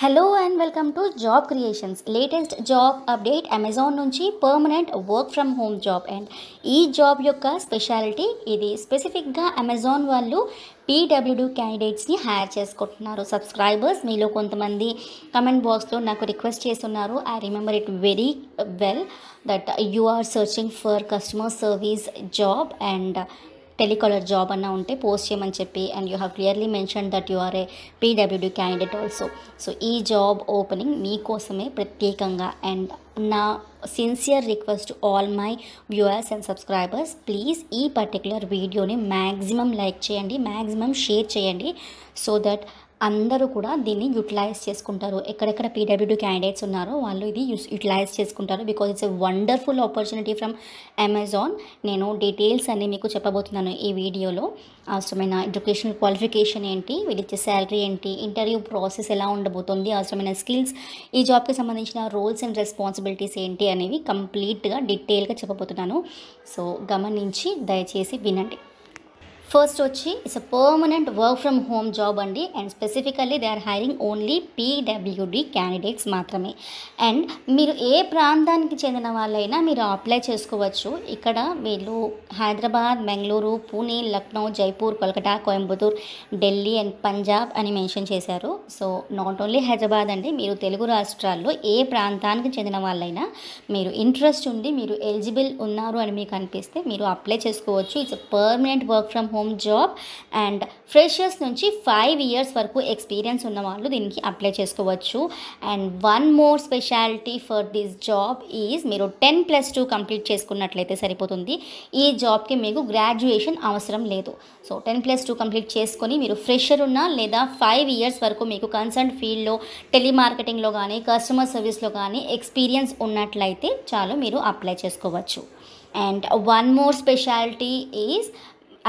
Hello and welcome to job creations latest job update Amazon నుంచి permanent work from home job and ఈ job యొక్క speciality ఇది స్పెసిఫిక్గా Amazon వాళ్ళు PWD క్యాండిడేట్స్ని హైర్ చేసుకుంటున్నారు సబ్స్క్రైబర్స్ మీలో కొంతమంది కమెంట్ బాక్స్లో నాకు రిక్వెస్ట్ చేస్తున్నారు I remember it very well that you are searching for customer service job and telecaller job అన్న ఉంటే పోస్ట్ చేయమని చెప్పి and you have clearly mention that you are a PWD candidate also so ఈ job opening మీకోసమే ప్రత్యేకంగా and నా sincere request all my viewers and subscribers please ఈ particular వీడియోని మ్యాక్సిమం లైక్ చేయండి మ్యాక్సిమం షేర్ చేయండి సో దట్ అందరూ కూడా దీన్ని యూటిలైజ్ చేసుకుంటారు ఎక్కడెక్కడ పీడబ్ల్యూడీ క్యాండిడేట్స్ ఉన్నారో వాళ్ళు ఇది యూస్ యూటిలైజ్ చేసుకుంటారు because it's a wonderful opportunity from Amazon నేను డీటెయిల్స్ అన్నీ మీకు చెప్పబోతున్నాను ఈ వీడియోలో అవసరమైన ఎడ్యుకేషనల్ క్వాలిఫికేషన్ ఏంటి వీళ్ళిచ్చే శాలరీ ఏంటి ఇంటర్వ్యూ ప్రాసెస్ ఎలా ఉండబోతుంది అవసరమైన స్కిల్స్ ఈ జాబ్కి సంబంధించిన రోల్స్ అండ్ రెస్పాన్సిబిలిటీస్ ఏంటి అనేవి కంప్లీట్గా డీటెయిల్గా చెప్పబోతున్నాను సో గమనించి దయచేసి వినండి ఫస్ట్ వచ్చి it's a permanent work from home job అండి and specifically they are hiring only PWD candidates మాత్రమే అండ్ మీరు ఏ ప్రాంతానికి చెందిన వాళ్ళైనా మీరు అప్లై చేసుకోవచ్చు ఇక్కడ వీళ్ళు హైదరాబాద్ బెంగళూరు పూణే లక్నో జైపూర్ కోల్కతా కోయంబత్తూర్ ఢిల్లీ అండ్ పంజాబ్ అని మెన్షన్ చేశారు సో నాట్ ఓన్లీ హైదరాబాద్ అండి మీరు తెలుగు రాష్ట్రాల్లో ఏ ప్రాంతానికి చెందిన వాళ్ళైనా మీరు ఇంట్రెస్ట్ ఉండి మీరు ఎలిజిబుల్ ఉన్నారు అని మీకు అనిపిస్తే మీరు అప్లై చేసుకోవచ్చు it's permanent work from home home job and freshers నుంచి ఫైవ్ ఇయర్స్ వరకు ఎక్స్పీరియన్స్ ఉన్న వాళ్ళు దీనికి అప్లై చేసుకోవచ్చు and one more speciality for this job is మీరు టెన్ ప్లస్ టూ కంప్లీట్ చేసుకున్నట్లయితే సరిపోతుంది ఈ జాబ్కి మీకు గ్రాడ్యుయేషన్ అవసరం లేదు so ten plus two complete చేసుకొని మీరు ఫ్రెషర్ ఉన్నా లేదా ఫైవ్ ఇయర్స్ వరకు మీకు కన్సర్న్ ఫీల్డ్లో టెలిమార్కెటింగ్లో కానీ కస్టమర్ సర్వీస్లో కానీ ఎక్స్పీరియన్స్ ఉన్నట్లయితే చాలు మీరు అప్లై చేసుకోవచ్చు and one more speciality is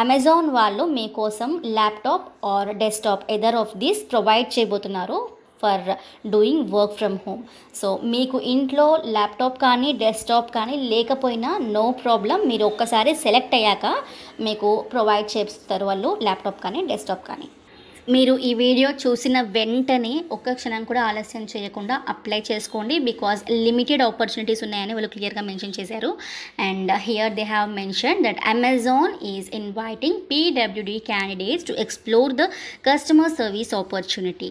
Amazon వాళ్ళు మీకోసం laptop or desktop either of this provide చేయబోతున్నారు for doing work from home so మీకు ఇంట్లో ల్యాప్టాప్ కానీ డెస్క్టాప్ కానీ లేకపోయినా నో ప్రాబ్లం మీరు ఒక్కసారి సెలెక్ట్ అయ్యాక మీకు ప్రొవైడ్ చేస్తారు వాళ్ళు ల్యాప్టాప్ కానీ డెస్క్టాప్ కానీ మీరు ఈ వీడియో చూసిన వెంటనే ఒక్క క్షణం కూడా ఆలస్యం చేయకుండా అప్లై చేసుకోండి బికాజ్ లిమిటెడ్ ఆపర్చునిటీస్ ఉన్నాయని వాళ్ళు క్లియర్గా మెన్షన్ చేశారు and here they have mention that Amazon is inviting PWD candidates to explore the customer service opportunity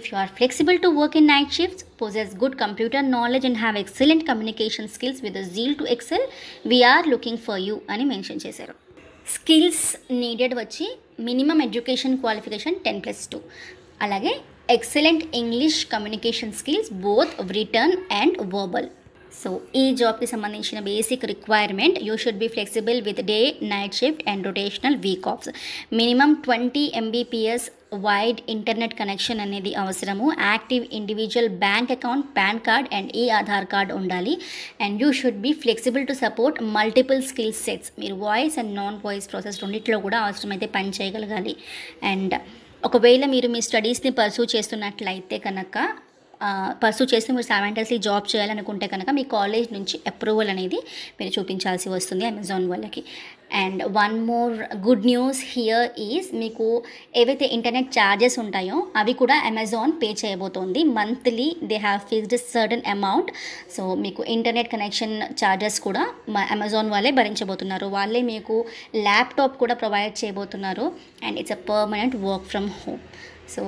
if you are flexible to work in night shifts posses good computer knowledge and have excellent communication skills with zeal to excel we're looking for you అని mention చేశారు skills needed వచ్చి minimum education qualification ten plus two अलगे excellent English communication skills both written and verbal so E job की संबंधी basic requirement you should be flexible with day night shift and rotational week minimum twenty MBPS wide internet connection అనేది అవసరము active individual bank account PAN card and ఈ Aadhaar card ఉండాలి and you should be flexible to support multiple skill sets మీరు voice and non voice process రెండింటిలో కూడా అవసరమైతే పని చేయగలగాలి అండ్ ఒకవేళ మీరు మీ స్టడీస్ని పర్సూ చేస్తున్నట్లయితే కనుక పర్సూ చేసి మీరు సెవెంటర్స్లీ జాబ్ చేయాలనుకుంటే కనుక మీ కాలేజ్ నుంచి అప్రూవల్ అనేది మీరు చూపించాల్సి వస్తుంది అమెజాన్ వాళ్ళకి and one more good news here is మీకు ఏవైతే ఇంటర్నెట్ ఛార్జెస్ ఉంటాయో అవి కూడా అమెజాన్ పే చేయబోతోంది monthly they have fixed certain amount so మీకు ఇంటర్నెట్ కనెక్షన్ ఛార్జెస్ కూడా అమెజాన్ వాళ్ళే భరించబోతున్నారు వాళ్ళే మీకు ల్యాప్టాప్ కూడా ప్రొవైడ్ చేయబోతున్నారు and it's a permanent work from home so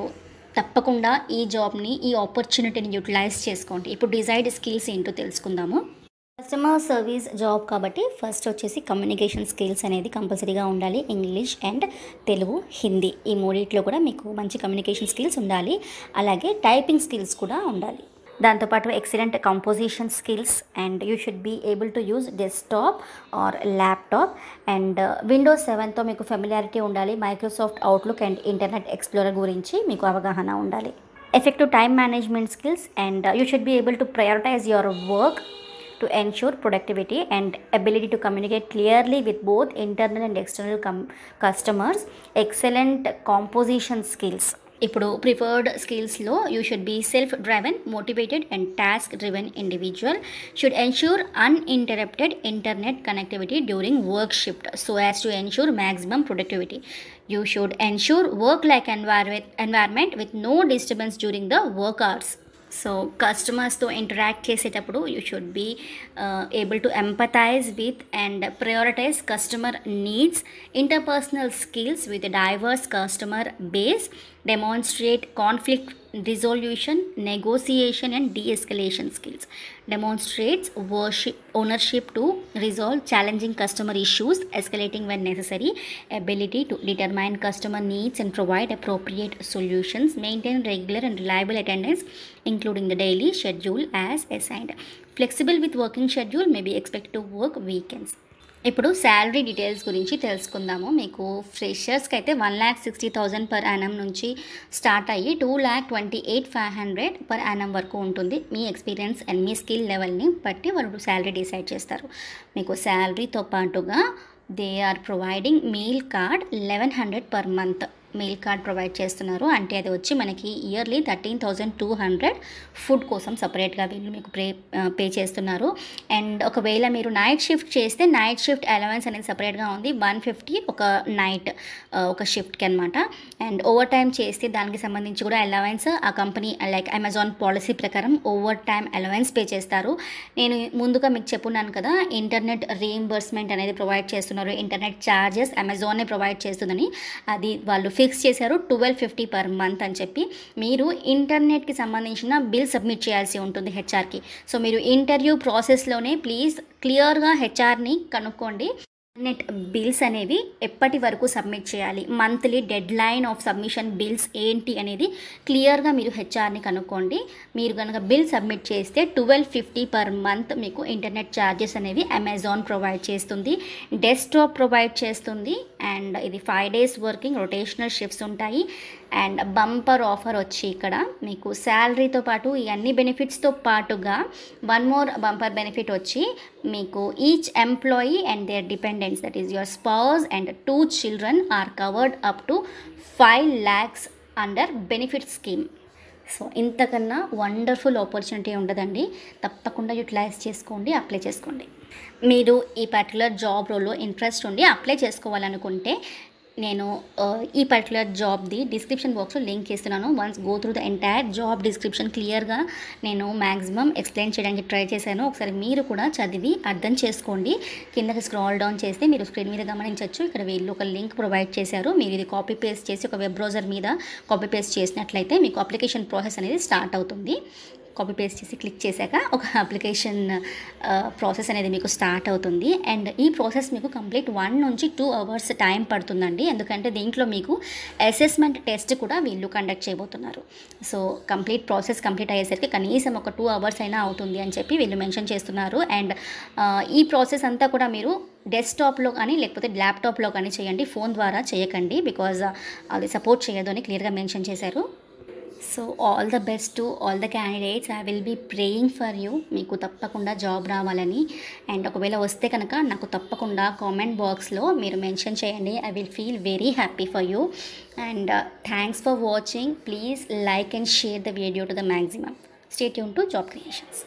తప్పకుండా ఈ జాబ్ని ఈ ఆపర్చునిటీని యూటిలైజ్ చేసుకోండి ఇప్పుడు డిజైర్డ్ స్కిల్స్ ఏంటో తెలుసుకుందాము కస్టమర్ సర్వీస్ జాబ్ కాబట్టి ఫస్ట్ వచ్చేసి కమ్యూనికేషన్ స్కిల్స్ అనేది కంపల్సరీగా ఉండాలి ఇంగ్లీష్ అండ్ తెలుగు హిందీ ఈ మూడిట్లో కూడా మీకు మంచి కమ్యూనికేషన్ స్కిల్స్ ఉండాలి అలాగే టైపింగ్ స్కిల్స్ కూడా ఉండాలి దాంతోపాటు excellent composition skills and you should be able to use desktop or laptop and Windows సెవెన్తో మీకు ఫెమిలారిటీ ఉండాలి Microsoft Outlook and Internet Explorer గురించి మీకు అవగాహన ఉండాలి effective time management skills and you should be able to prioritise your work to ensure productivity and ability to communicate clearly with both internal and external customers excellent composition skills ఇప్పుడు preferred స్కిల్స్లో you should be self driven motivated and task driven individual should ensure uninterrupted internet connectivity during work shift so as to ensure maximum productivity you should ensure work like enviro environment with no disturbance during the work hours so కస్టమర్స్తో interact చేసేటప్పుడు you should be able to empathise with and prioritise customer needs interpersonal skills with diverse customer base demonstrate conflict resolution, negotiation and de-escalation skills, demonstrates worship, ownership to resolve challenging customer issues, escalating when necessary, ability to determine customer needs and provide appropriate solutions, maintain regular and reliable attendance including the daily schedule as assigned. Flexible with working schedule may be expected to work weekends. ఇప్పుడు salary details గురించి తెలుసుకుందాము మీకు ఫ్రెషర్స్కి అయితే one lakh sixty thousand per annum నుంచి start అయ్యి two lakh twenty eight five hundred per annum వరకు ఉంటుంది మీ ఎక్స్పీరియన్స్ అండ్ మీ స్కిల్ లెవెల్ని బట్టి వాళ్ళు శాలరీ డిసైడ్ చేస్తారు మీకు శాలరీతో పాటుగా they are providing meal card eleven hundred per month meal card provide చేస్తున్నారు అంటే అది వచ్చి మనకి yearly thirteen thousand two hundred food కోసం సపరేట్గా వీళ్ళు మీకు ప్రే పే uh, చేస్తున్నారు అండ్ ఒకవేళ మీరు నైట్ షిఫ్ట్ చేస్తే నైట్ షిఫ్ట్ అలవెన్స్ అనేది సపరేట్గా ఉంది వన్ ఫిఫ్టీ ఒక నైట్ uh, ఒక షిఫ్ట్కి అనమాట అండ్ ఓవర్ టైం చేస్తే దానికి సంబంధించి కూడా అలవెన్స్ ఆ కంపెనీ లైక్ అమెజాన్ పాలసీ ప్రకారం ఓవర్ టైం అలవెన్స్ పే చేస్తారు నేను ముందుగా మీకు చెప్పున్నాను కదా ఇంటర్నెట్ రీఎంబర్స్మెంట్ అనేది ప్రొవైడ్ చేస్తున్నారు ఇంటర్నెట్ ఛార్జెస్ అమెజాన్ ప్రొవైడ్ చేస్తుందని అది వాళ్ళు ఫిక్స్ చేశారు ట్వెల్వ్ ఫిఫ్టీ పర్ మంత్ అని చెప్పి మీరు ఇంటర్నెట్కి సంబంధించిన బిల్ సబ్మిట్ చేయాల్సి ఉంటుంది హెచ్ఆర్కి సో మీరు ఇంటర్వ్యూ ప్రాసెస్లోనే ప్లీజ్ క్లియర్గా హెచ్ఆర్ని కనుక్కోండి నెట్ బిల్స్ అనేవి ఎప్పటి వరకు సబ్మిట్ చేయాలి monthly deadline of submission bills ఏంటి అనేది క్లియర్గా మీరు హెచ్ఆర్ని కనుక్కోండి మీరు కనుక బిల్ సబ్మిట్ చేస్తే ట్వెల్వ్ ఫిఫ్టీ పర్ మంత్ మీకు ఇంటర్నెట్ ఛార్జెస్ అనేవి అమెజాన్ ప్రొవైడ్ చేస్తుంది డెస్క్టాప్ ప్రొవైడ్ చేస్తుంది అండ్ ఇది five days working rotational shifts ఉంటాయి అండ్ బంపర్ ఆఫర్ వచ్చి ఇక్కడ మీకు శాలరీతో పాటు ఈ అన్ని బెనిఫిట్స్తో పాటుగా వన్ మోర్ బంపర్ బెనిఫిట్ వచ్చి మీకు each employee and their dependents that is your spouse and two children are covered up to five lakhs under benefit scheme so ఇంతకన్నా వండర్ఫుల్ ఆపర్చునిటీ ఉండదండి తప్పకుండా యూటిలైజ్ చేసుకోండి అప్లై చేసుకోండి మీరు ఈ పర్టికులర్ జాబ్ రోల్లో ఇంట్రెస్ట్ ఉండి అప్లై చేసుకోవాలనుకుంటే నేను ఈ పర్టికులర్ జాబ్ది డిస్క్రిప్షన్ బాక్స్లో లింక్ ఇస్తున్నాను once go through the entire job description క్లియర్గా నేను మ్యాక్సిమం ఎక్స్ప్లెయిన్ చేయడానికి ట్రై చేశాను ఒకసారి మీరు కూడా చదివి అర్థం చేసుకోండి కిందకి స్క్రాల్ డౌన్ చేస్తే మీరు స్క్రీన్ మీద గమనించవచ్చు ఇక్కడ వీళ్ళు ఒక లింక్ ప్రొవైడ్ చేశారు మీరు ఇది కాపీ పేస్ట్ చేసి ఒక వెబ్ బ్రౌజర్ మీద కాపీ పేస్ట్ చేసినట్లయితే మీకు అప్లికేషన్ ప్రాసెస్ అనేది స్టార్ట్ అవుతుంది కాపీ పేస్ట్ చేసి క్లిక్ చేశాక ఒక అప్లికేషన్ ప్రాసెస్ అనేది మీకు స్టార్ట్ అవుతుంది అండ్ ఈ ప్రాసెస్ మీకు కంప్లీట్ వన్ నుంచి టూ అవర్స్ టైం పడుతుందండి ఎందుకంటే దీంట్లో మీకు అసెస్మెంట్ టెస్ట్ కూడా వీళ్ళు కండక్ట్ చేయబోతున్నారు సో కంప్లీట్ ప్రాసెస్ కంప్లీట్ అయ్యేసరికి కనీసం ఒక టూ అవర్స్ అయినా అవుతుంది అని చెప్పి వీళ్ళు మెన్షన్ చేస్తున్నారు అండ్ ఈ ప్రాసెస్ అంతా కూడా మీరు డెస్క్టాప్లో కానీ లేకపోతే ల్యాప్టాప్లో కానీ చేయండి ఫోన్ ద్వారా చేయకండి బికాజ్ అది సపోర్ట్ చేయదు అని క్లియర్గా మెన్షన్ చేశారు so all the best to all the candidates I will be praying for you మీకు తప్పకుండా జాబ్ రావాలని అండ్ ఒకవేళ వస్తే కనుక నాకు తప్పకుండా కామెంట్ బాక్స్లో మీరు మెన్షన్ చేయండి I will feel very happy for you and thanks for watching please like and share the video to the maximum stay యూన్ టు జాబ్ క్రియేషన్స్